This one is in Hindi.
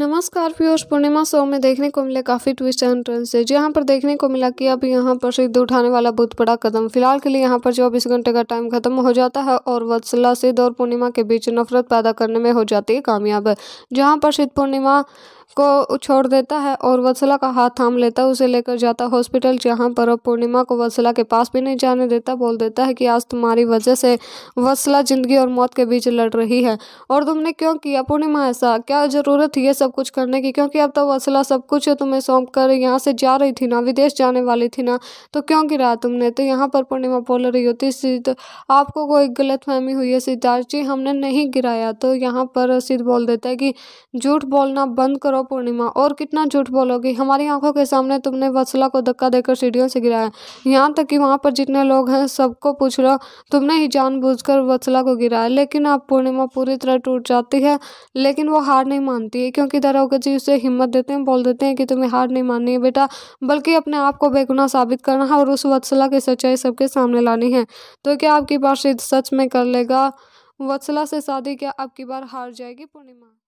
नमस्कार पीयूष पूर्णिमा शो में देखने को मिले काफ़ी ट्विस्ट एंड टर्न से जहाँ पर देखने को मिला कि अब यहाँ पर सिद्ध उठाने वाला बहुत बड़ा कदम फिलहाल के लिए यहाँ पर चौबीस घंटे का टाइम खत्म हो जाता है और वत्सला सिद्ध और पूर्णिमा के बीच नफरत पैदा करने में हो जाती है कामयाब जहाँ पर सिद्ध पूर्णिमा को छोड़ देता है और वसला का हाथ थाम लेता है उसे लेकर जाता हॉस्पिटल जहाँ पर अब पूर्णिमा को वसला के पास भी नहीं जाने देता बोल देता है कि आज तुम्हारी वजह से वसला जिंदगी और मौत के बीच लड़ रही है और तुमने क्यों किया पूर्णिमा ऐसा क्या ज़रूरत थी ये सब कुछ करने की क्योंकि अब तो वसला सब कुछ तुम्हें सौंप कर यहाँ से जा रही थी ना विदेश जाने वाली थी ना तो क्यों गिरा तुमने तो यहाँ पर पूर्णिमा बोल रही होती सिद्ध आपको कोई गलत फहमी हुई है सिद्धार्थ जी हमने नहीं गिराया तो यहाँ पर सिद्ध बोल देता है कि झूठ बोलना बंद करो करो पूर्णिमा और कितना झूठ बोलोगी हमारी आंखों के सामने तुमने वसला को धक्का देकर सीढ़ियों से गिराया यहाँ तक कि वहाँ पर जितने लोग हैं सबको पूछ लो तुमने ही जानबूझकर वसला को गिराया लेकिन अब पूर्णिमा पूरी तरह टूट जाती है लेकिन वो हार नहीं मानती है क्योंकि दरोगा जी उसे हिम्मत देते हैं बोल देते हैं कि तुम्हें हार नहीं माननी है बेटा बल्कि अपने आप को बेगुनाह साबित करना है और उस वसला की सच्चाई सबके सामने लानी है तो क्या आपकी बात सच में कर लेगा वत्सला से शादी क्या आपकी बार हार जाएगी पूर्णिमा